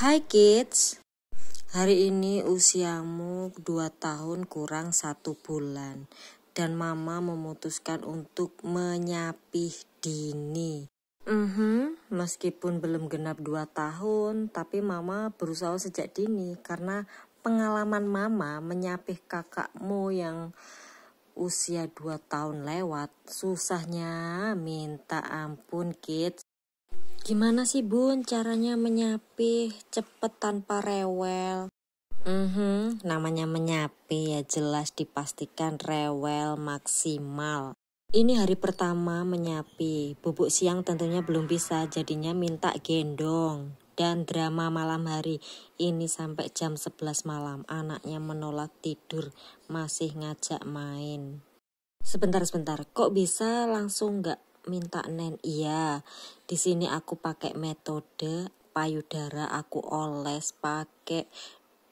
Hai kids, hari ini usiamu 2 tahun kurang satu bulan dan mama memutuskan untuk menyapih dini. Mm-hmm, meskipun belum genap 2 tahun, tapi mama berusaha sejak dini karena pengalaman mama menyapih kakakmu yang usia 2 tahun lewat susahnya minta ampun kids Gimana sih bun caranya menyapi cepet tanpa rewel? Hmm namanya menyapi ya jelas dipastikan rewel maksimal. Ini hari pertama menyapi, bubuk siang tentunya belum bisa jadinya minta gendong. Dan drama malam hari ini sampai jam 11 malam anaknya menolak tidur masih ngajak main. Sebentar-sebentar, kok bisa langsung nggak minta nen iya di sini aku pakai metode payudara aku oles pakai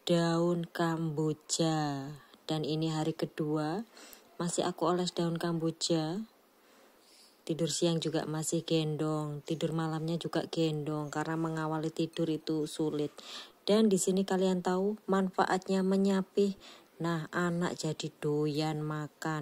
daun kamboja dan ini hari kedua masih aku oles daun kamboja tidur siang juga masih gendong tidur malamnya juga gendong karena mengawali tidur itu sulit dan di sini kalian tahu manfaatnya menyapih nah anak jadi doyan makan